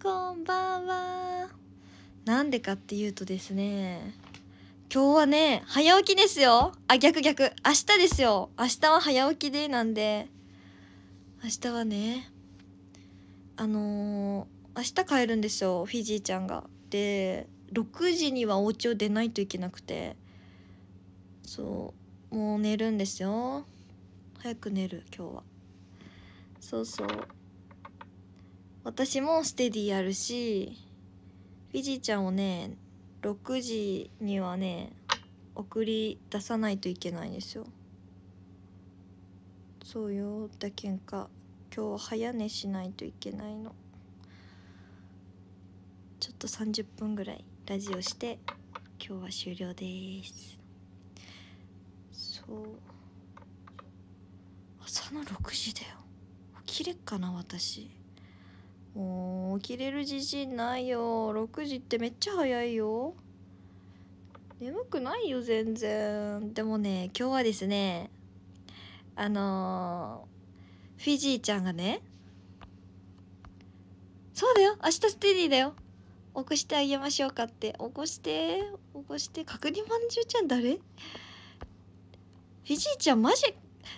こんばんは。なんでかっていうとですね、今日はね、早起きですよ。あ、逆逆。明日ですよ。明日は早起きでなんで、明日はね、あのー、明日帰るんですよ、フィジーちゃんが。で、6時にはお家を出ないといけなくて、そう、もう寝るんですよ。早く寝る、今日は。そうそう。私もステディやるしフィジーちゃんをね6時にはね送り出さないといけないんですよそうよだけんか今日早寝しないといけないのちょっと30分ぐらいラジオして今日は終了ですそう朝の6時だよ起きれっかな私もう起きれる自信ないよ6時ってめっちゃ早いよ眠くないよ全然でもね今日はですねあのー、フィジーちゃんがねそうだよ明日ステディだよ起こしてあげましょうかって起こして起こして角煮まんじゅうちゃん誰フィジーちゃんマジ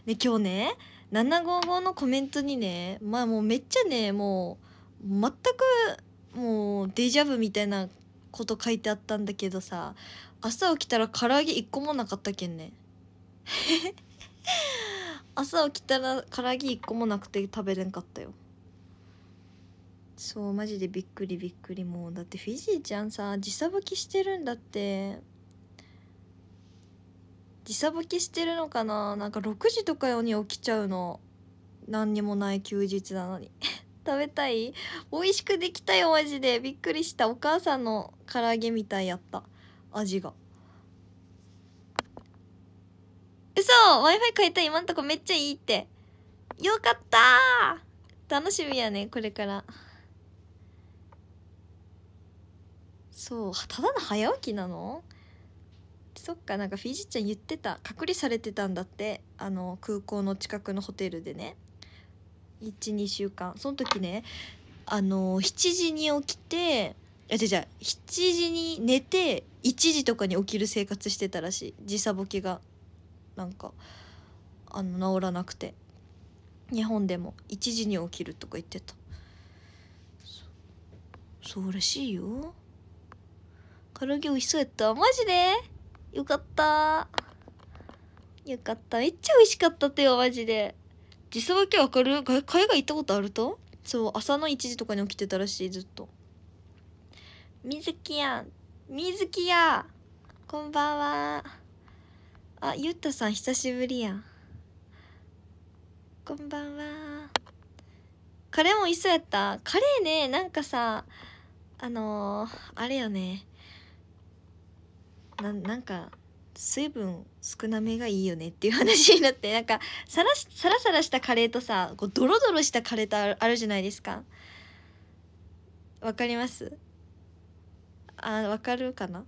ね今日ね755のコメントにねまあもうめっちゃねもう全くもうデジャブみたいなこと書いてあったんだけどさ朝起きたら唐揚げ1個もなかったけんね 朝起きたら唐揚げ1個もなくて食べれんかったよそうマジでびっくりびっくりもうだってフィジーちゃんさ時差ぼきしてるんだって時差ぼきしてるのかななんか6時とかに起きちゃうの何にもない休日なのに 食べたい美味しくできたよマジでびっくりしたお母さんの唐揚げみたいやった味が嘘 w i f i 変えたい今んとこめっちゃいいってよかった楽しみやねこれからそうただの早起きなのそっかなんかフィジちゃん言ってた隔離されてたんだってあの空港の近くのホテルでね12週間その時ねあの7時に起きていやじゃ、7時に寝て1時とかに起きる生活してたらしい時差ボケがなんかあの治らなくて日本でも1時に起きるとか言ってたそうらしいよ唐揚げ美味しそうやったマジでよかったよかっためっちゃ美味しかったってよマジで実は今日明るい海外行ったことあるとそう朝の1時とかに起きてたらしいずっと水木や水木やこんばんはあゆったさん久しぶりやこんばんはカレーもいそそやったカレーねなんかさあのー、あれよねななんか水分少なめがいいよねっていう話になって なんかサラサラしたカレーとさこうドロドロしたカレーとあるあるじゃないですかわかりますあわかるかな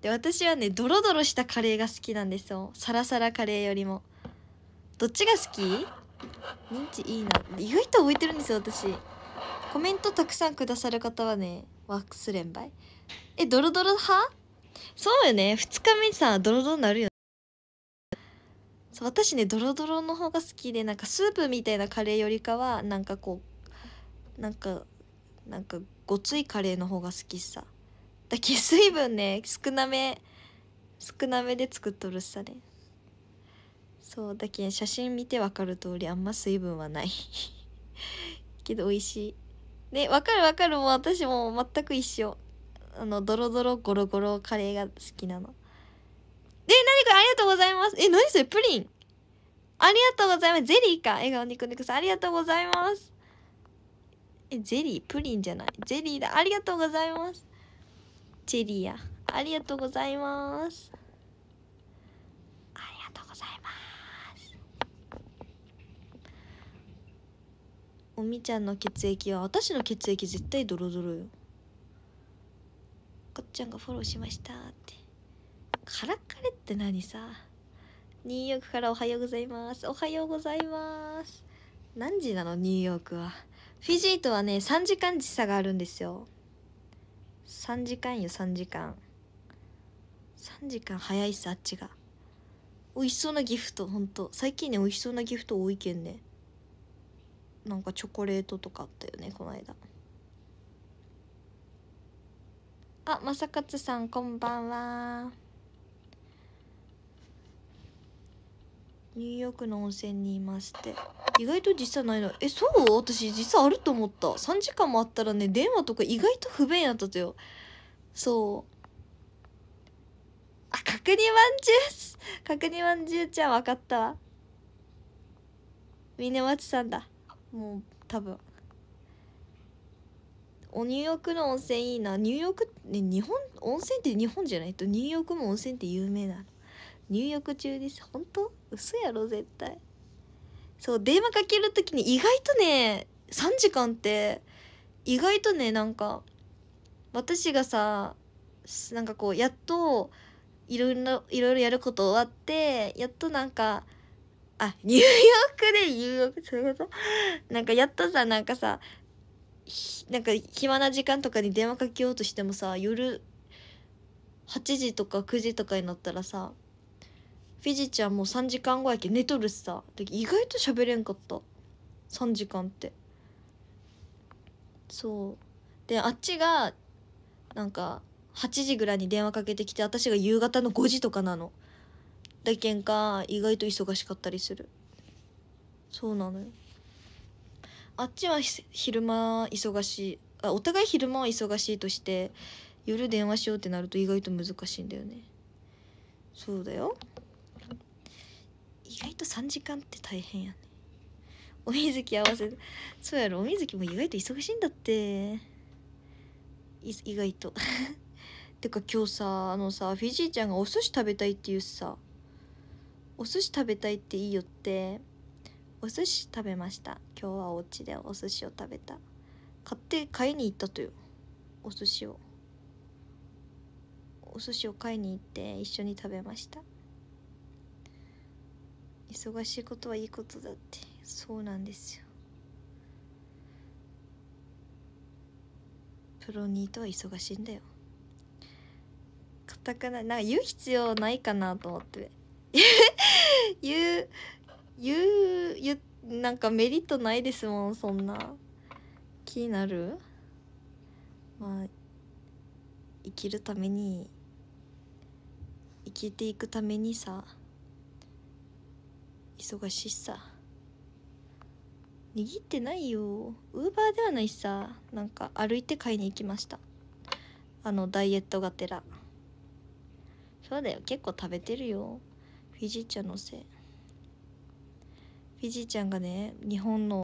で私はねドロドロしたカレーが好きなんですよサラサラカレーよりもどっちが好き認知いいな意外と覚いてるんですよ私コメントたくさんくださる方はね忘れんばいえドロドロ派そうよね2日目さドロドロになるよねそう私ねドロドロの方が好きでなんかスープみたいなカレーよりかはなんかこうなんかなんかごついカレーの方が好きさだけ水分ね少なめ少なめで作っとるさねそうだけ写真見てわかる通りあんま水分はない けど美味しいねわかるわかるもう私も全く一緒あの、ドロドロゴロゴロカレーが好きなの。で、なにこれありがとうございます。え、何それプリンありがとうございます。ゼリーか。笑顔ニコニコさん、ありがとうございます。え、ゼリープリンじゃない。ゼリーだ。ありがとうございます。チェリーや。ありがとうございます。ありがとうございます。おみちゃんの血液は私の血液絶対ドロドロよ。こっちゃんがフォローしましたってからカレって何さニューヨークからおはようございますおはようございます何時なのニューヨークはフィジーとはね3時間時差があるんですよ3時間よ3時間3時間早いっすあっちが美味しそうなギフトほんと最近ね美味しそうなギフト多いけんねなんかチョコレートとかあったよねこの間。あ、まさかつさんこんばんは。ニューヨークの温泉にいまして。意外と実はないの。え、そう私実はあると思った。3時間もあったらね、電話とか意外と不便やったとよ。そう。あ、角煮まんじゅう角煮まんじゅうちゃん分かったわ。峰松さんだ。もう、多分。おークの温泉いいなークね日本温泉って日本じゃないとニューヨークも温泉って有名なの入浴中です本当嘘やろ絶対そう電話かける時に意外とね3時間って意外とねなんか私がさなんかこうやっといろいろいろいろやること終わってやっとなんかあニューヨークでニューヨークそういうことなんかやっとさなんかさなんか暇な時間とかに電話かけようとしてもさ夜8時とか9時とかになったらさフィジちゃんもう3時間後やけ寝とるしさ意外と喋れんかった3時間ってそうであっちがなんか8時ぐらいに電話かけてきて私が夕方の5時とかなのだけんか意外と忙しかったりするそうなのよあっちは昼間忙しいあお互い昼間は忙しいとして夜電話しようってなると意外と難しいんだよねそうだよ意外と3時間って大変やねお水木合わせそうやろお水木も意外と忙しいんだって意外と てか今日さあのさフィジーちゃんがお寿司食べたいって言うさお寿司食べたいっていいよってお寿司食べました今日はお家でお寿司を食べた買って買いに行ったというお寿司をお寿司を買いに行って一緒に食べました忙しいことはいいことだってそうなんですよプロニートは忙しいんだよかたくななんか言う必要ないかなと思って 言う言う言なんかメリットないですもんそんな気になるまあ生きるために生きていくためにさ忙しいさ握ってないよウーバーではないしさなんか歩いて買いに行きましたあのダイエットがてらそうだよ結構食べてるよフィジーちゃんのせいひじいちゃんがね日本の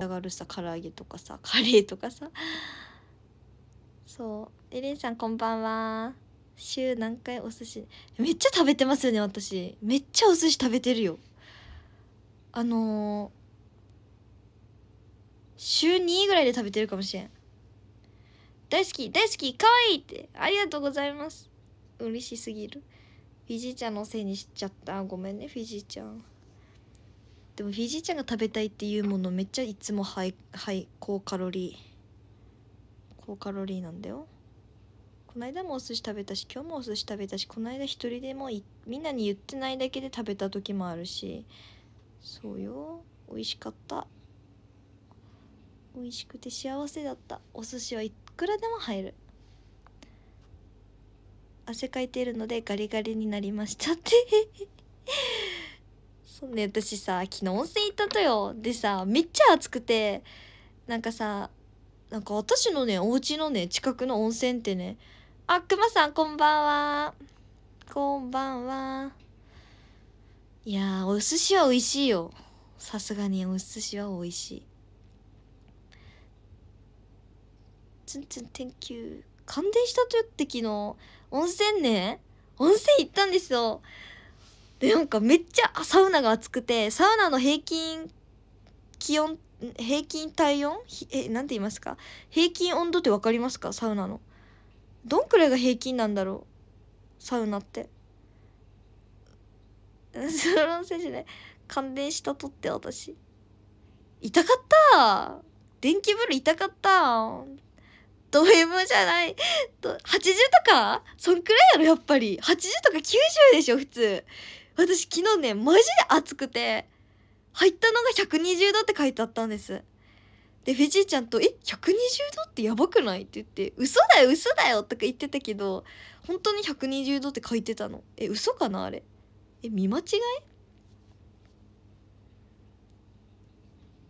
だがるさ唐揚げとかさカレーとかさそうエレンさんこんばんは週何回お寿司めっちゃ食べてますよね私めっちゃお寿司食べてるよあのー、週2ぐらいで食べてるかもしれん大好き大好きかわいいってありがとうございます嬉しすぎるフィジーちゃんのせいにしちゃったごめんねフィジーちゃんでもフィジちゃんが食べたいっていうものめっちゃいつもハイハイ高カロリー高カロリーなんだよこの間もお寿司食べたし今日もお寿司食べたしこの間一人でもみんなに言ってないだけで食べた時もあるしそうよ美味しかった美味しくて幸せだったお寿司はいくらでも入る汗かいているのでガリガリになりましたって そうね私さ昨日温泉行ったとよでさめっちゃ暑くてなんかさなんか私のねお家のね近くの温泉ってねあくまさんこんばんはこんばんはいやお寿司は美味しいよさすがにお寿司は美味しいつんつん Thank you 感電したとよって昨日温泉ね温泉行ったんですよでなんかめっちゃサウナが暑くてサウナの平均気温平均体温えなんて言いますか平均温度って分かりますかサウナのどんくらいが平均なんだろうサウナってスロン選手ね感電したとって私痛かった電気風呂痛かったド M じゃない。80とかそんくらいやろ、やっぱり。80とか90でしょ、普通。私昨日ね、マジで暑くて、入ったのが120度って書いてあったんです。で、フェジーちゃんと、え、120度ってやばくないって言って、嘘だよ、嘘だよとか言ってたけど、本当に120度って書いてたの。え、嘘かなあれ。え、見間違い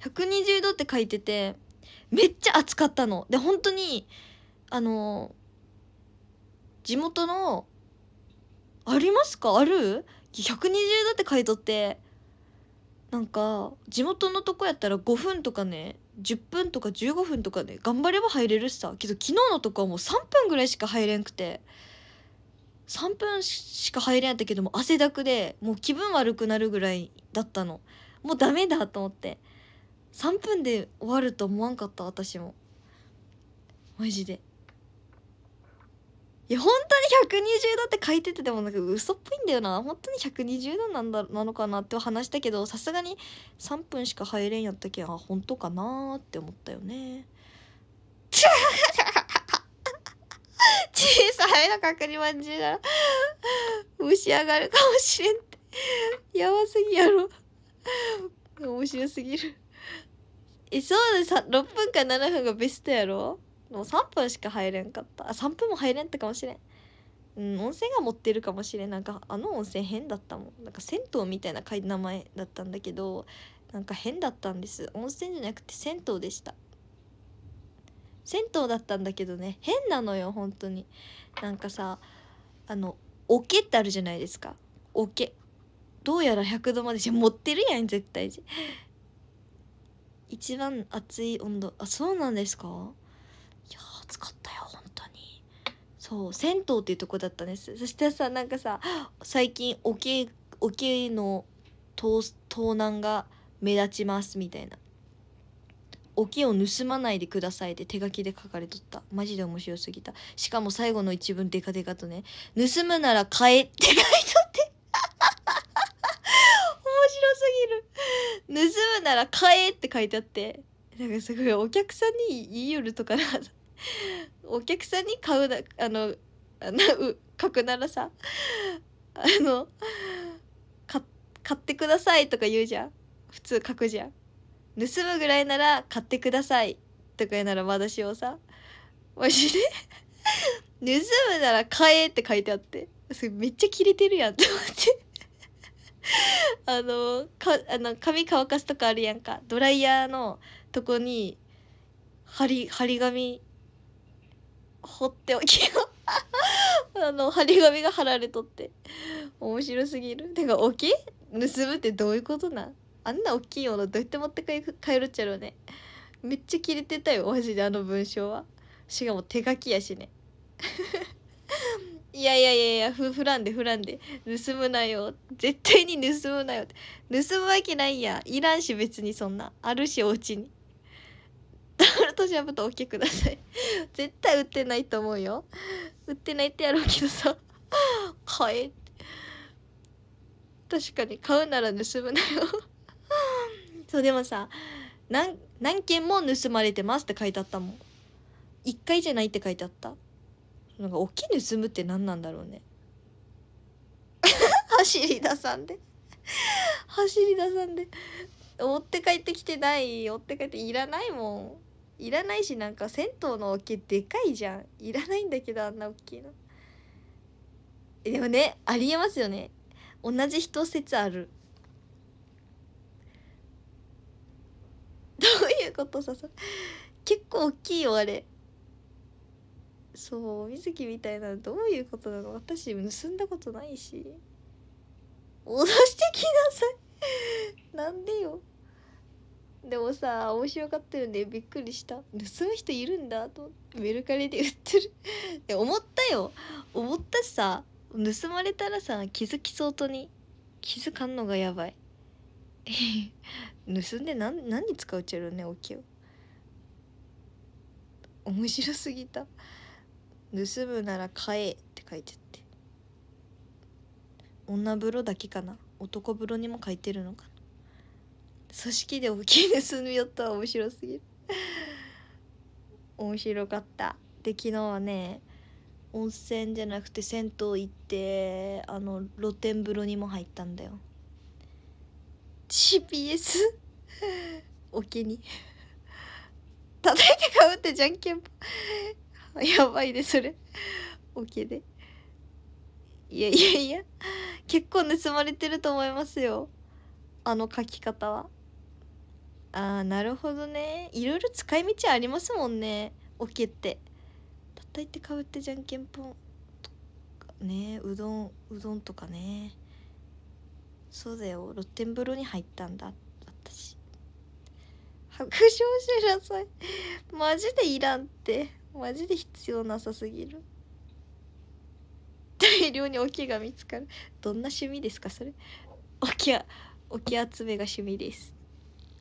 ?120 度って書いてて、めっちゃ暑かったの。で、本当に、あのー、地元の、ありますかある120度って書いとってなんか地元のとこやったら5分とかね10分とか15分とかね頑張れば入れるしさけど昨日のとこはもう3分ぐらいしか入れんくて3分しか入れんやったけども汗だくでもう気分悪くなるぐらいだったのもうダメだと思って3分で終わると思わんかった私もマジで。いや本当に120度って書いててでもなんか嘘っぽいんだよな本当に120度なんだなのかなって話したけどさすがに3分しか入れんやったけんあ本当かなって思ったよね小さいの確認まんじゅうなら蒸し上がるかもしれんってやばすぎやろ面白すぎるえそうで6分か7分がベストやろも3分しか入れんかったあ3分も入れんったかもしれんうん温泉が持ってるかもしれんなんかあの温泉変だったもんなんか銭湯みたいな名前だったんだけどなんか変だったんです温泉じゃなくて銭湯でした銭湯だったんだけどね変なのよ本当になんかさあの桶ってあるじゃないですか桶どうやら100度までじゃ持ってるやん絶対一番熱い温度あそうなんですか暑かったよ本当にそう銭湯っていうとこだったんですそしてさなんかさ最近おけおけの盗盗難が目立ちますみたいなけを盗まないでくださいって手書きで書かれとったマジで面白すぎたしかも最後の一文デカデカとね盗むなら買えって 書いとって 面白すぎる盗むなら買えって書いてあってなんかすごいお客さんに言いよるとかな お客さんに買うなあのなう書くならさあの買ってくださいとか言うじゃん普通書くじゃん盗むぐらいなら買ってくださいとか言うならまだしをさわしで 盗むなら買えって書いてあってそれめっちゃキレてるやんと思ってあのかあの髪乾かすとかあるやんかドライヤーのとこに張り張り紙放っておきよあの張り紙が貼られとって面白すぎるてかい盗むってどういうことなあんな大きいものどうやって持って帰るっちゃろうねめっちゃキレてたよマジであの文章はしかも手書きやしね いやいやいやいやふ振らんでふらんで盗むなよ絶対に盗むなよって盗むわけないやいらんし別にそんなあるしお家にタオとシャンプーとおきください絶対売ってないと思うよ売ってないってやろうけどさ買え確かに買うなら盗むなよそうでもさ何何件も盗まれてますって書いてあったもん1回じゃないって書いてあったなんか大きい盗むって何なんだろうね走り出さんで走り出さんで追って帰ってきてない追って帰っていらないもんいらないしなんか銭湯の桶でかいじゃんいらないんだけどあんな大きいのえでもねありえますよね同じ人説ある どういうことさそ結構大きいよあれそう水木みたいなどういうことなの私盗んだことないし脅してきなさいなんでよでもさ面白かったよねびっくりした盗む人いるんだとメルカリで売ってるで 思ったよ思ったしさ盗まれたらさ気づきそうとに気づかんのがやばい 盗んで何何に使うちゃよねおきを面白すぎた盗むなら買えって書いてって女風呂だけかな男風呂にも書いてるのかな組織で大きい盗みよった面白すぎる面白かったで昨日はね温泉じゃなくて銭湯行ってあの露天風呂にも入ったんだよ GPS おけに叩いてかぶってじゃんけんやばいでそれおけでいやいやいや結構盗まれてると思いますよあの書き方は。あーなるほどねいろいろ使い道ありますもんねおけって叩いてかぶってじゃんけんぽんねうどんうどんとかねそうだよ露天風呂に入ったんだ私白状しなさいマジでいらんってマジで必要なさすぎる大量におけが見つかるどんな趣味ですかそれおけおけ集めが趣味です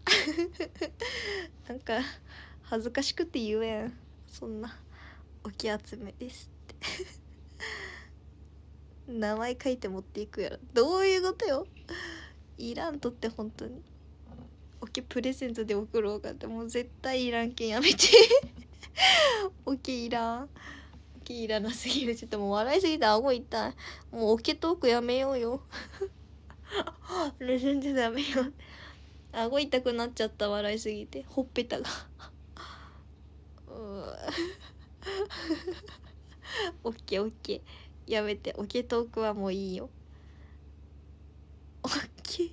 なんか恥ずかしくて言えんそんな「おき集めです」って 名前書いて持っていくやろどういうことよいらんとって本当におきプレゼントで送ろうかってもう絶対いらんけんやめておき いらんおきいらなすぎるちょっともう笑いすぎて顎痛いもうおけトークやめようよプレゼントやめよう顎痛くなっちゃった笑いすぎてほっぺたが オッケーオッケーやめてオケトークはもういいよオッケ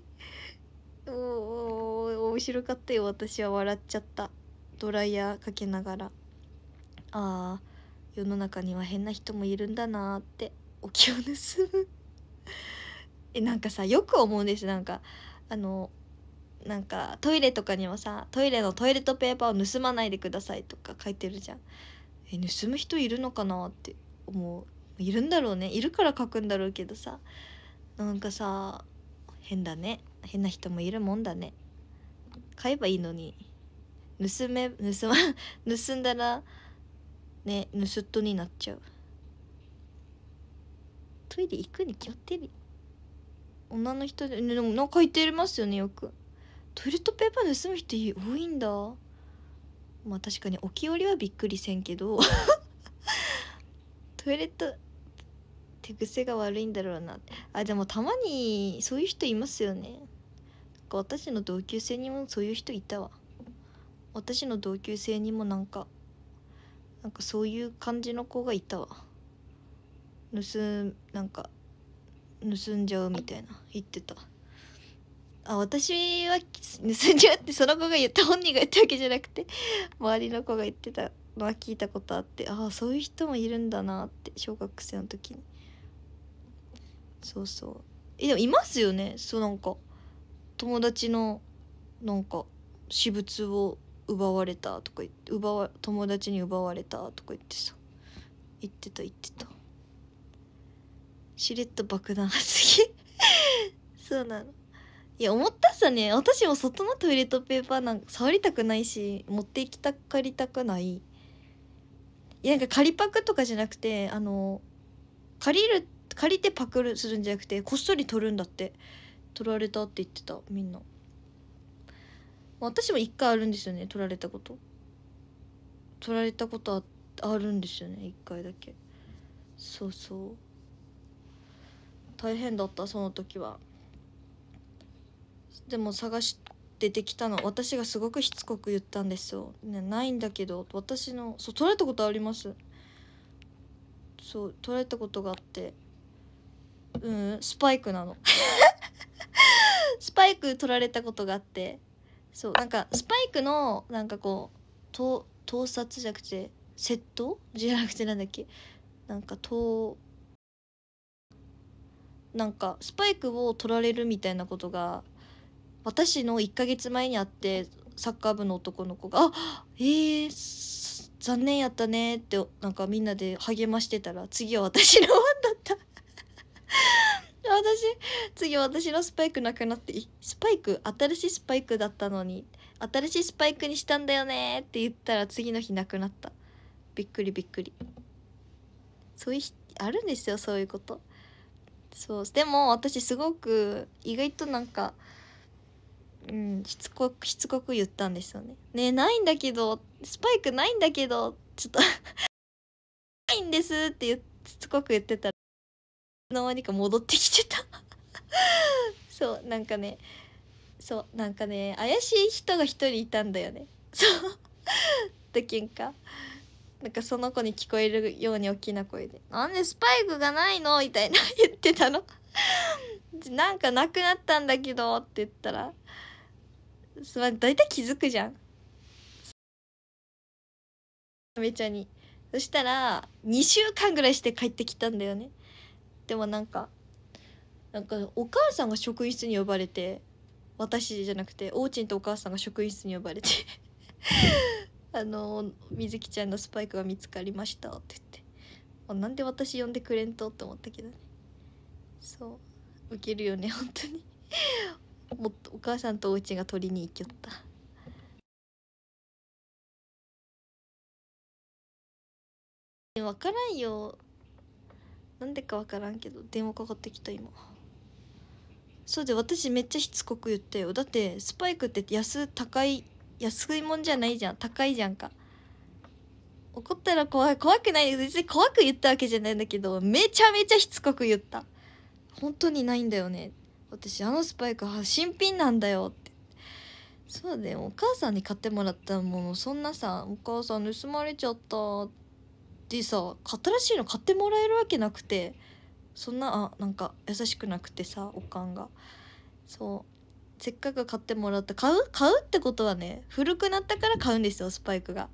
ーおお面白かったよ私は笑っちゃったドライヤーかけながらあー世の中には変な人もいるんだなってお気を盗むえなんかさよく思うんですなんかあのなんかトイレとかにもさトイレのトイレットペーパーを盗まないでくださいとか書いてるじゃんえ盗む人いるのかなって思ういるんだろうねいるから書くんだろうけどさなんかさ変だね変な人もいるもんだね買えばいいのに盗め盗ま 盗んだらね盗っ人になっちゃうトイレ行くに決まってる女の人ででもなんか書ってますよねよくトイレットペーパー盗む人多いんだまあ確かに置きよりはびっくりせんけど トイレット手癖が悪いんだろうなあでもたまにそういう人いますよねなんか私の同級生にもそういう人いたわ私の同級生にもなんかなんかそういう感じの子がいたわ盗なんか盗んじゃうみたいな言ってた。あ私は盗んじゃうってその子が言った本人が言ったわけじゃなくて周りの子が言ってたのは聞いたことあってああそういう人もいるんだなって小学生の時にそうそうえでもいますよねそうなんか友達のなんか私物を奪われたとか言って奪わ友達に奪われたとか言ってさ言ってた言ってたしれっと爆弾発言 そうなのいや、思ったっすね。私も外のトイレットペーパーなんか触りたくないし、持って行きたかりたくない。いや、なんか借りパクとかじゃなくて、あの、借りる、借りてパクるするんじゃなくて、こっそり取るんだって。取られたって言ってた、みんな。私も一回あるんですよね、取られたこと。取られたことああるんですよね、一回だけ。そうそう。大変だった、その時は。でも探してできたの私がすごくしつこく言ったんですよ、ね、ないんだけど私のそう取られたことありますそう取られたことがあってうんスパイクなの スパイク取られたことがあってそうなんかスパイクのなんかこう盗撮じゃなくて窃盗じゃなくてなんだっけなんか盗なんかスパイクを取られるみたいなことが私の1ヶ月前に会ってサッカー部の男の子が「あえー、残念やったね」ってなんかみんなで励ましてたら次は私の番だった 私次私のスパイクなくなって「スパイク新しいスパイクだったのに新しいスパイクにしたんだよね」って言ったら次の日なくなったびっくりびっくりそういうあるんですよそういうことそうでも私すごく意外となんかうん、しつこく、しつこく言ったんですよね。ねえ、ないんだけど、スパイクないんだけど、ちょっとないんですって言しつこく言ってたら、の間にか戻ってきてた そう、なんかね、そう、なんかね、怪しい人が一人いたんだよね。そう。だけんか。なんかその子に聞こえるように大きな声で「なんでスパイクがないの?」みたいな言ってたの なんかなくなったんだけどって言ったらまあ、大体気づくじゃん。めちゃに。そしたら、2週間ぐらいして帰ってきたんだよね。でもなんか、なんかお母さんが職員室に呼ばれて、私じゃなくて、おうちんとお母さんが職員室に呼ばれて あの、みずきちゃんのスパイクが見つかりましたって言って。あなんで私呼んでくれんとって思ったけどね。そう。ウケるよね、本当に。もお母さんとお家が取りに行きよった分からんよなんでか分からんけど電話かかってきた今そうで私めっちゃしつこく言ったよだってスパイクって安高い安いもんじゃないじゃん高いじゃんか怒ったら怖い怖くない別に怖く言ったわけじゃないんだけどめちゃめちゃしつこく言った本当にないんだよね私あのスパイク新品なんだよってそうだよお母さんに買ってもらったものそんなさお母さん盗まれちゃったってさ新しいの買ってもらえるわけなくてそんなあなんか優しくなくてさおかんがそうせっかく買ってもらった買う買うってことはね古くなったから買うんですよスパイクが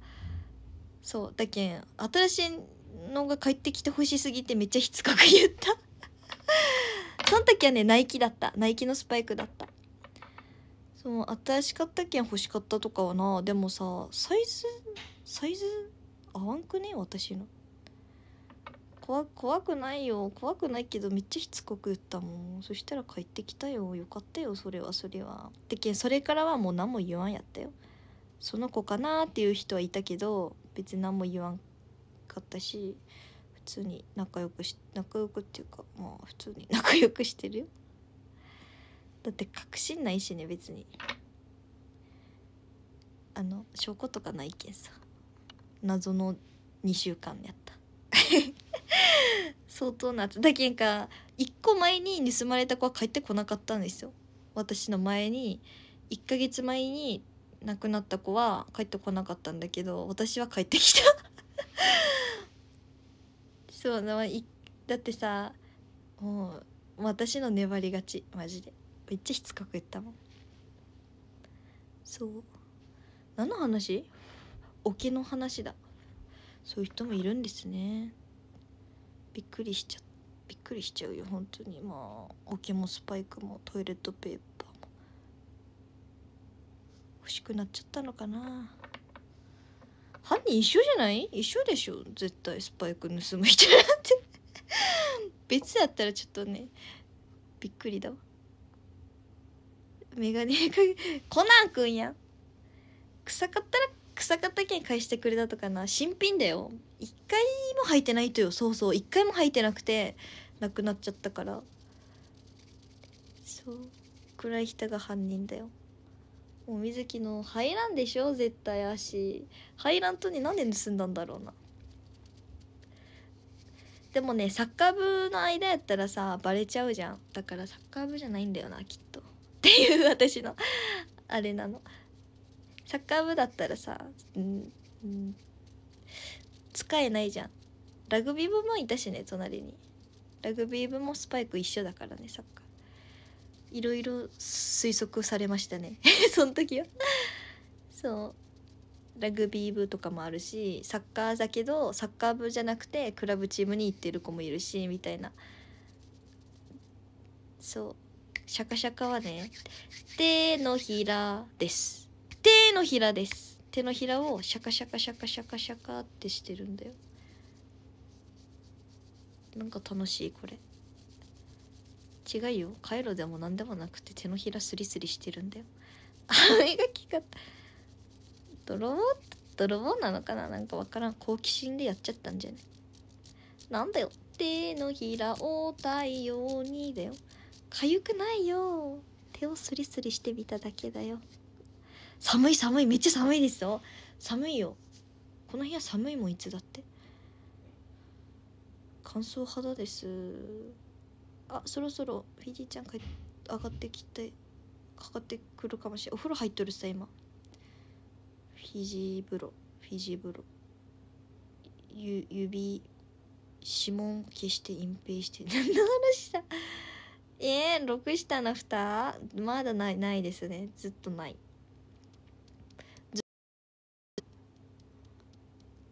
そうだけん新しいのが帰ってきてほしすぎてめっちゃしつこく言ったその時はねナイキだったナイキのスパイクだったそう新しかったけん欲しかったとかはなでもさサイズサイズ合わんくね私の怖怖くないよ怖くないけどめっちゃしつこく言ったもんそしたら帰ってきたよよかったよそれはそれはでけんそれからはもう何も言わんやったよその子かなっていう人はいたけど別に何も言わんかったし通に仲良くし仲良くっていうかまあ普通に仲良くしてるよだって確信ないしね別にあの証拠とかないけんさ謎の2週間やった 相当なだけんか1個前に盗まれた子は帰ってこなかったんですよ私の前に1ヶ月前に亡くなった子は帰ってこなかったんだけど私は帰ってきたそうだってさもう私の粘り勝ちマジでめっちゃしつこく言ったもんそう何の話桶の話だそういう人もいるんですねびっくりしちゃびっくりしちゃうよ本当にまあ桶もスパイクもトイレットペーパーも欲しくなっちゃったのかな犯人一緒じゃない一緒でしょ絶対スパイク盗む人なんて別やったらちょっとねびっくりだわメガネかコナンくんや臭かったら臭かった件返してくれたとかな新品だよ一回も履いてないとよそうそう一回も履いてなくてなくなっちゃったからそう暗い人が犯人だよもう水木の入らんでしょ絶対足入らんとに何で盗んだんだろうなでもねサッカー部の間やったらさバレちゃうじゃんだからサッカー部じゃないんだよなきっとっていう私のあれなのサッカー部だったらさ、うんうん、使えないじゃんラグビー部もいたしね隣にラグビー部もスパイク一緒だからねサッカーいろいろ推測されましたね その時はそうラグビー部とかもあるしサッカーだけどサッカー部じゃなくてクラブチームに行ってる子もいるしみたいなそうシャカシャカはね手のひらです手のひらです手のひらをシャカシャカシャカシャカシャカってしてるんだよなんか楽しいこれ。違うよカイロでも何でもなくて手のひらスリスリしてるんだよ歯磨きが泥棒泥棒なのかななんかわからん好奇心でやっちゃったんじゃないなんだよ手のひらを太陽にだよ痒くないよ手をスリスリしてみただけだよ寒い寒いめっちゃ寒いですよ寒いよこの部屋寒いもんいつだって乾燥肌ですあそろそろフィジーちゃんか上がってきてかかってくるかもしれんお風呂入っとるさ今フィジー風呂フィジー風呂ゆ指指紋消して隠蔽して何の話したえー、6下の蓋まだないないですねずっとない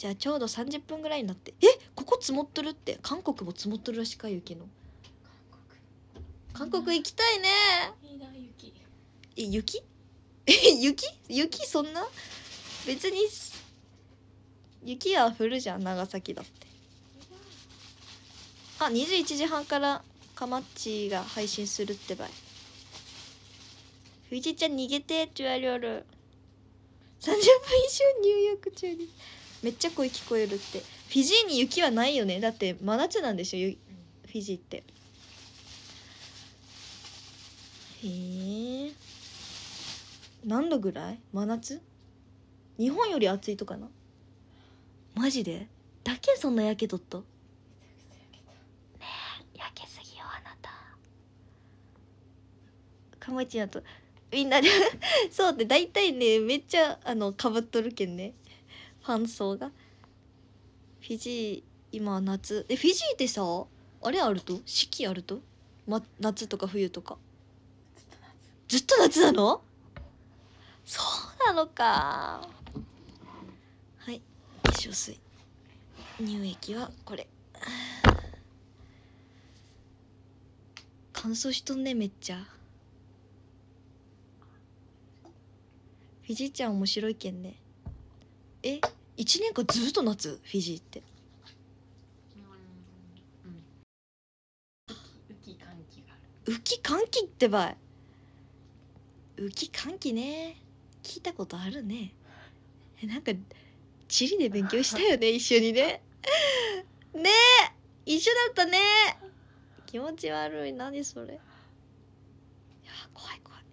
じゃあちょうど30分ぐらいになってえここ積もっとるって韓国も積もっとるらしいか雪の韓国韓国行きたいねいいな雪え雪え雪雪そんな別に雪は降るじゃん長崎だってあ21時半からかまっちが配信するってばい藤井ちゃん逃げてって言われる30分以上入浴中ですめっちゃ声聞こえるってフィジーに雪はないよねだって真夏なんでしょ、うフィジーってへえ何度ぐらい真夏日本より暑いとかなマジでだけそんなやけとったねえやけすぎよあなたかまちやとみんなで そうって大体ねめっちゃあのかぶっとるけんね搬送がフィジー今夏えフィジーってさあれあると四季あると、ま、夏とか冬とかずっと夏なのそうなのかはい化粧水乳液はこれ乾燥しとんねめっちゃフィジーちゃん面白いけんねえ1年間ずっと夏フィジーって雨季寒気ってばい雨季寒気ね聞いたことあるねえなんか地理で勉強したよね 一緒にねねえ一緒だったね気持ち悪い何それいや怖い怖い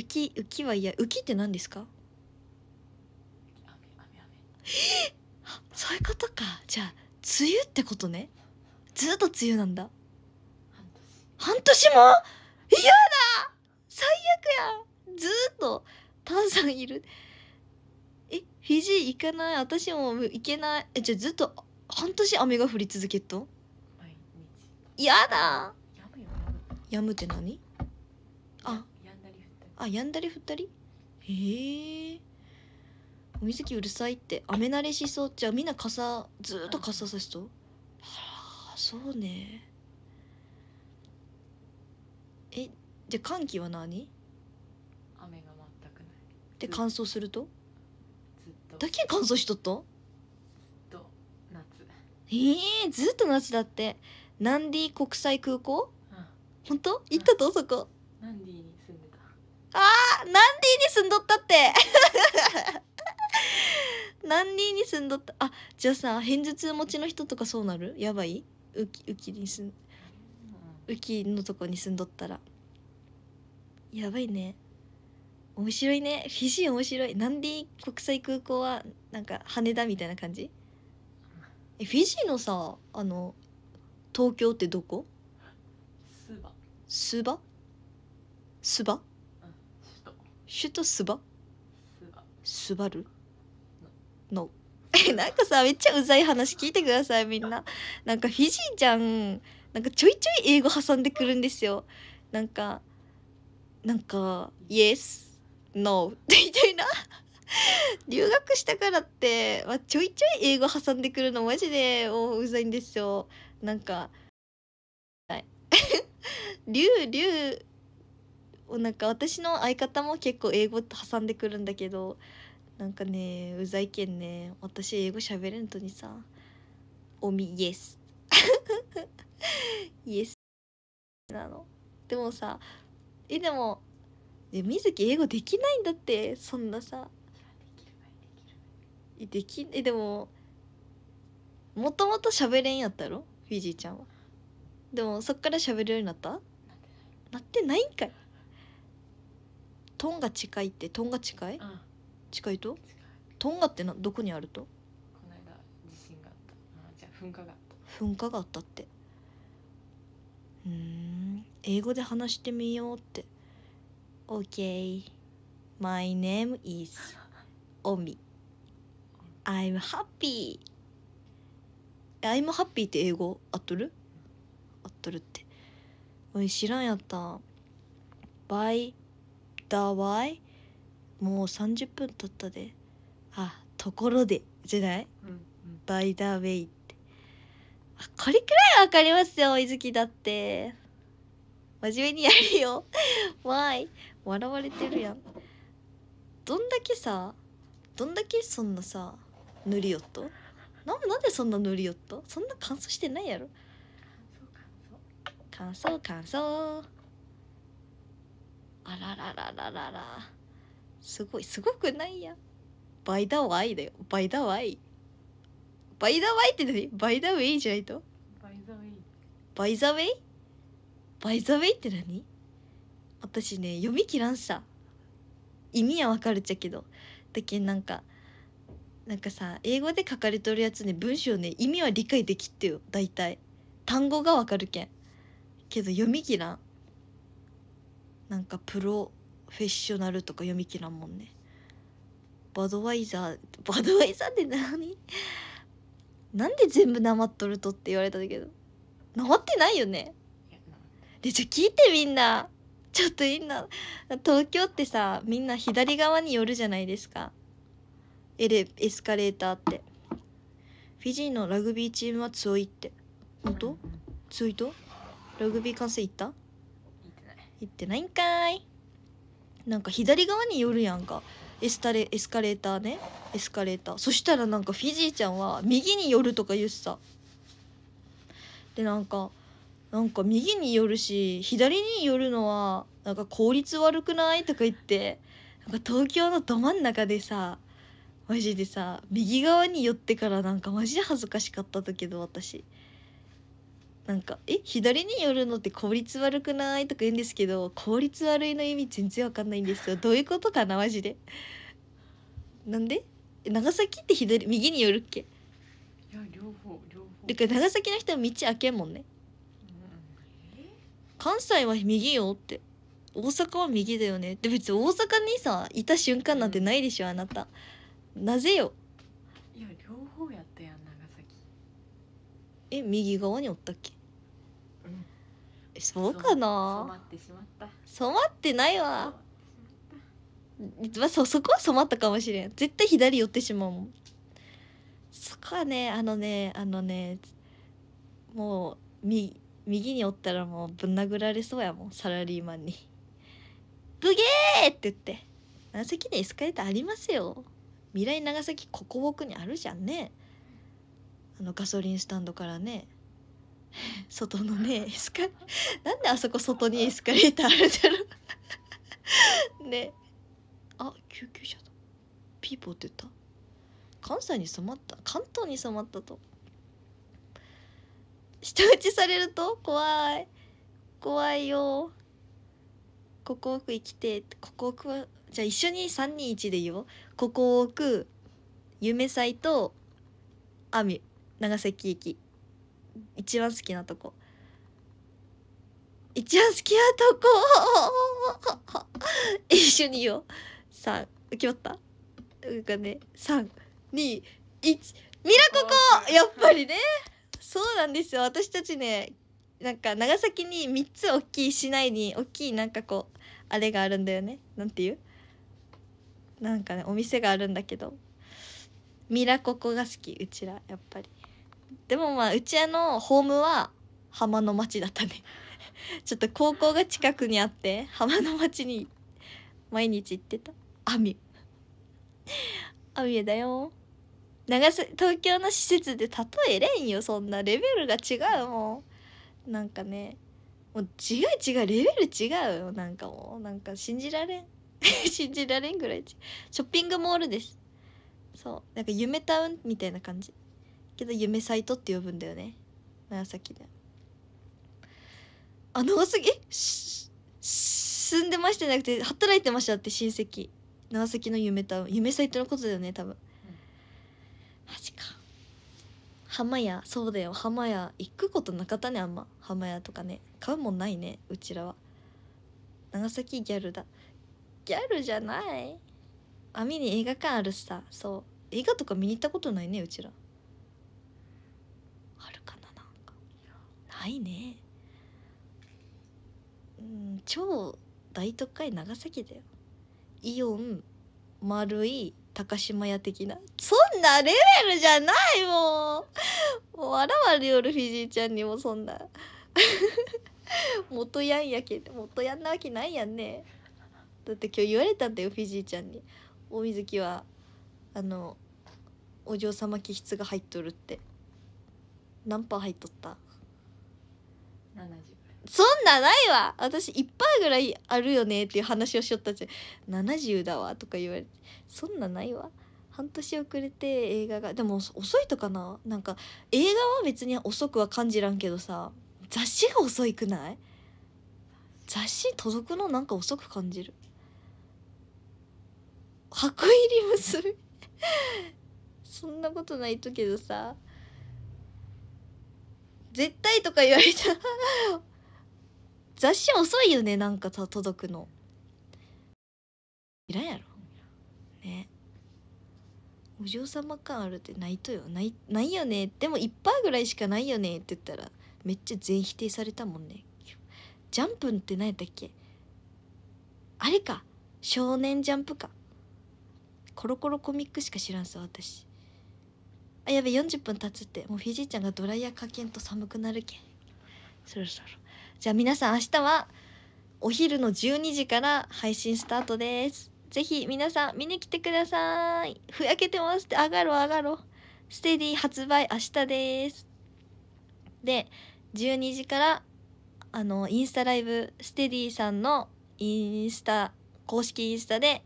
浮き浮きはいや浮きって何ですか そういうことかじゃあ梅雨ってことねずっと梅雨なんだ半年も嫌だ最悪やずっとタンさんいるえフィジー行かない私も行けないえじゃあずっと半年雨が降り続けっと嫌だやむって何あやんだり降ったりへえ水木うるさいって雨慣れしそうじゃあみんな傘ずっと傘さしとはあそうねえじゃあ寒気は何雨が全くないで乾燥するとだけ乾燥しとったとえー、ずっと夏だってナンディ国際空港、うん、本当行ったと、うん、そこナンディに住んでたあーナンディに住んどったって 何人に住んどったあじゃあさ偏頭痛持ちの人とかそうなるやばいうきうきに住んうきのとこに住んどったらやばいね面白いねフィジー面白いなんで国際空港はなんか羽田みたいな感じえフィジーのさあの東京ってどこスバスバスバ首都スバスバルの。えなんかさ、めっちゃうざい話聞いてください、みんな。なんかフィジーちゃん、なんかちょいちょい英語挟んでくるんですよ。なんか、なんか、yes, no, みたいな。留学したからって、まあ、ちょいちょい英語挟んでくるのマジでもううざいんですよ。なんか、はい。り ゅなんか私の相方も結構英語って挟んでくるんだけど、なんかねうざいけんね私英語喋れんとにさ「おみイエス」イエスなのでもさえでもで水木英語できないんだってそんなさできえでももともと喋れんやったろフィジーちゃんはでもそっから喋れるようになったなってないんかいトンが近いってトンが近い、うん近いとトンガってなどこにあるとこの間地震があったあじゃあ噴火があった噴火があったってうん英語で話してみようって OK My name is Omi I'm happy I'm happy って英語あっとるあっとるっておい知らんやった By the way もう30分経ったであところでじゃない、バイダーウェイってあこれくらいわかりますよいずきだって真面目にやるよ わい笑われてるやんどんだけさどんだけそんなさ塗りよっとななんでそんな塗りよっとそんな乾燥してないやろ乾燥乾燥あららららららすごいすごくないやバイダワイだよバイダワイバイダワイって何バイダウェイじゃないとバイザウェイバイザウェイバイザウェイって何私ね読み切らんさ意味はわかるっちゃけどだけなんかなんかさ英語で書かれとるやつね文章ね意味は理解できってよ大体単語がわかるけんけど読み切らんなんかプロフェッショナルとか読み切らんもんねバドワイザーバドワイザーって何なんで全部なまっとるとって言われたんだけどなまってないよねでじゃ聞いてみんなちょっとみんな東京ってさみんな左側に寄るじゃないですかエレエスカレーターってフィジーのラグビーチームは強いって本当強いとラグビー観戦行った行ってないんかいなんか左側に寄るやんかエスタレエスカレーターねエスカレーターそしたらなんかフィジーちゃんは右に寄るとか言うしさでなんかなんか右に寄るし左に寄るのはなんか効率悪くないとか言ってなんか東京のど真ん中でさマジでさ右側に寄ってからなんかマジで恥ずかしかったんだけど私。なんか「え左に寄るのって効率悪くない?」とか言うんですけど効率悪いの意味全然わかんないんですよ どういうことかなマジでなんで長崎って左右に寄るっけいや両方両方だから長崎の人は道開けんもんね、うん、関西は右よって大阪は右だよねって別に大阪にさいた瞬間なんてないでしょ、うん、あなたなぜよえ右側におったっけ、うん、そうかな染まってしまった染まってないわまそそこは染まったかもしれん絶対左寄ってしまうもんそこはねあのねあのねもう右右におったらもうぶん殴られそうやもんサラリーマンに「ブゲー!」って言って長崎にエスカレーターありますよ未来長崎ここ僕にあるじゃんねあのガソリンスタンドからね外のねエスカなんであそこ外にエスカレーターあるんだろうねあ救急車だピーポーって言った関西に染まった関東に染まったと舌打ちされると怖い怖いよここ奥生きてここ奥はじゃあ一緒に321でいいよここ奥夢祭とあみ長崎駅一番好きなとこ一番好きなとこ 一緒によさあ決まったなんかね321ミラココやっぱりねそうなんですよ私たちねなんか長崎に三つ大きい市内に大きいなんかこうあれがあるんだよねなんていうなんかねお店があるんだけどミラココが好きうちらやっぱりでもまあうちあのホームは浜の町だったね ちょっと高校が近くにあって浜の町に毎日行ってたアミュアミュだよ長瀬東京の施設で例えれんよそんなレベルが違うもんなんかねもう違う違うレベル違うよなんかもうなんか信じられん 信じられんぐらいショッピングモールですそうなんか夢タウンみたいな感じけど夢サイトって呼ぶんだよね長崎であ長崎住んでましたじゃなくて働いてましたって親戚長崎の夢タウン夢サイトのことだよね多分、マジか浜屋そうだよ浜屋行くことなかったねあんま浜屋とかね買うもんないねうちらは長崎ギャルだギャルじゃない網に映画館あるさそう映画とか見に行ったことないねうちらないねうん超大都会長崎だよイオン丸い高島屋的なそんなレベルじゃないもうもう笑われよるフィジーちゃんにもそんな元やんやけ元やんなわけないやんねだって今日言われたんだよフィジーちゃんに大水木はあのお嬢様気質が入っとるって何パー入っとったそんなないわ私いっぱいぐらいあるよねっていう話をしよったじゃん70だわとか言われてそんなないわ半年遅れて映画がでも遅いとかななんか映画は別に遅くは感じらんけどさ雑誌が遅いくない雑誌届くのなんか遅く感じる箱入り結びそんなことないとけどさ絶対とか言われた 雑誌遅いよねなんかさ届くのいらんやろねお嬢様感あるってないとよないないよねでも1%ぐらいしかないよねって言ったらめっちゃ全否定されたもんねジャンプって何やったっけあれか少年ジャンプかコロコロコミックしか知らんさ私あやべ40分経つってもうフィジーちゃんがドライヤーかけんと寒くなるけんそろそろじゃあ皆さん明日はお昼の12時から配信スタートですぜひ皆さん見に来てくださいふやけてますって上がろう上がろうステディ発売明日ですで12時からあのインスタライブステディさんのインスタ公式インスタで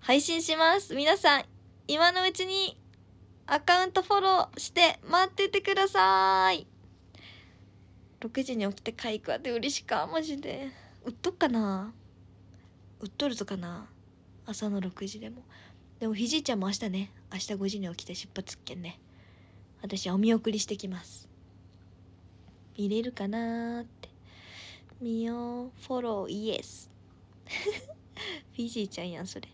配信します皆さん今のうちにアカウントフォローして待っててください6時に起きて会いくわって嬉しかマジで売っとっかな売っとるぞかな朝の6時でもでもひじいちゃんも明日ね明日5時に起きて出発っけんね私はお見送りしてきます見れるかなって見ようフォローイエス フィジーちゃんやんそれ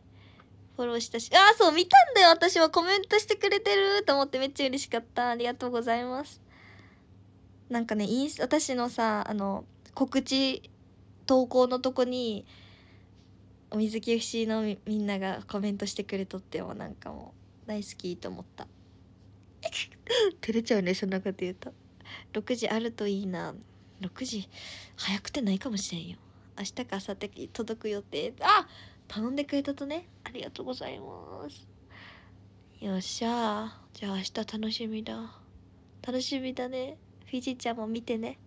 フォローしたし、ああ、そう、見たんだよ、私はコメントしてくれてると思ってめっちゃ嬉しかった。ありがとうございます。なんかね、インス、私のさ、あの、告知投稿のとこに、お水木 FC のみみんながコメントしてくれとってもなんかもう大好きと思った 照れちゃうねそんなこと言うと6時あるといいな6時早くてないかもしれんよ明日か明後日届く予定あっ頼んでくれたとねありがとうございますよっしゃじゃあ明日楽しみだ楽しみだねフィジーちゃんも見てね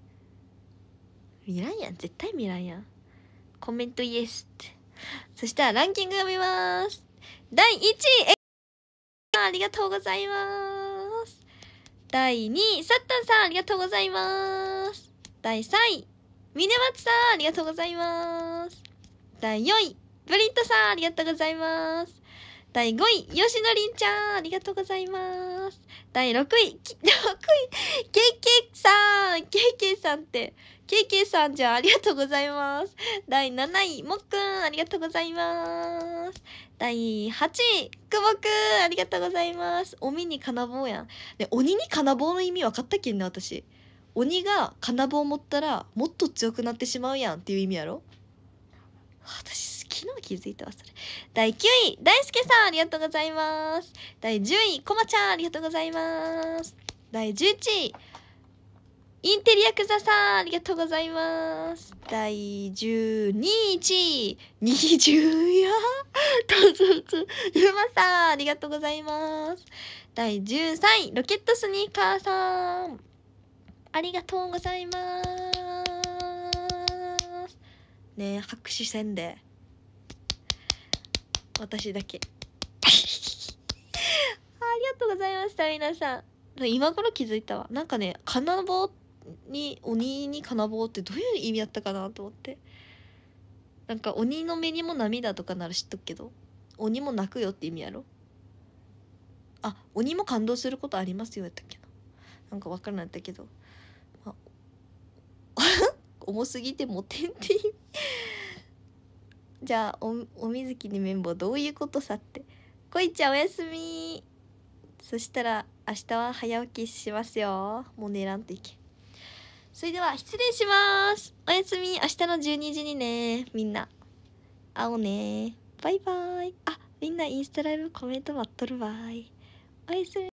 見らんやん絶対見らんやんコメントイエスってそしたらランキング読みます第1位ありがとうございます第2位サッタンさんありがとうございます第3位峰松さんありがとうございます第4位ブリントさん、ありがとうございます。第5位、シノりんちゃん、ありがとうございます。第6位、6 位、ケイケイさん、ケイケイさんって、ケイケイさんじゃありがとうございます。第7位、もっくん、ありがとうございます。第8位、くぼくん、ありがとうございます。鬼に金棒やん。ね、鬼に金棒の意味分かったっけんね、私。鬼が金棒持ったら、もっと強くなってしまうやんっていう意味やろ私昨日気づいてますそれ。第9位、大輔さん、ありがとうございます。第10位、こまちゃん、ありがとうございます。第11位、インテリアクザさん、ありがとうございます。第12位20や、とずつ、ゆまさん、ありがとうございます。第13位、ロケットスニーカーさん、ありがとうございます。ね拍手せんで。私だけ ありがとうございました皆さん今頃気づいたわなんかね金棒に鬼に金棒ってどういう意味だったかなと思ってなんか鬼の目にも涙とかなら知っとくけど鬼も泣くよって意味やろあ鬼も感動することありますよやったっけななんか分からなかったけど、まあ、重すぎてモてんってじゃあおお水木に綿棒どういうことさってこいちゃんおやすみそしたら明日は早起きしますよもう寝らんといけそれでは失礼しますおやすみ明日の12時にねみんな会おうねバイバイあみんなインスタライブコメント待っとるわいおやすみ